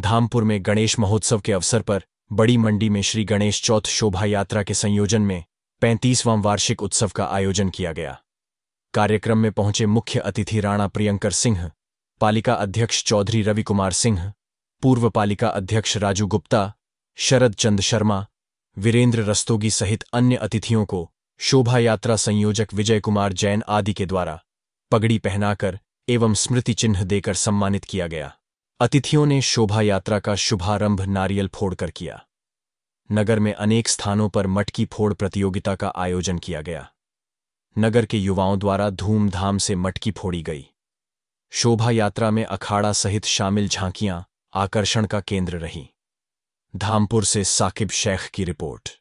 धामपुर में गणेश महोत्सव के अवसर पर बड़ी मंडी में श्री गणेश चौथ शोभा यात्रा के संयोजन में पैंतीसवां वार्षिक उत्सव का आयोजन किया गया कार्यक्रम में पहुंचे मुख्य अतिथि राणा प्रियंकर सिंह पालिका अध्यक्ष चौधरी रवि कुमार सिंह पूर्व पालिका अध्यक्ष राजू गुप्ता शरद चंद शर्मा वीरेंद्र रस्तोगी सहित अन्य अतिथियों को शोभा यात्रा संयोजक विजय कुमार जैन आदि के द्वारा पगड़ी पहनाकर एवं स्मृति चिन्ह देकर सम्मानित किया गया अतिथियों ने शोभा यात्रा का शुभारंभ नारियल फोड़कर किया नगर में अनेक स्थानों पर मटकी फोड़ प्रतियोगिता का आयोजन किया गया नगर के युवाओं द्वारा धूमधाम से मटकी फोड़ी गई शोभा यात्रा में अखाड़ा सहित शामिल झांकियां आकर्षण का केंद्र रहीं धामपुर से साकिब शेख की रिपोर्ट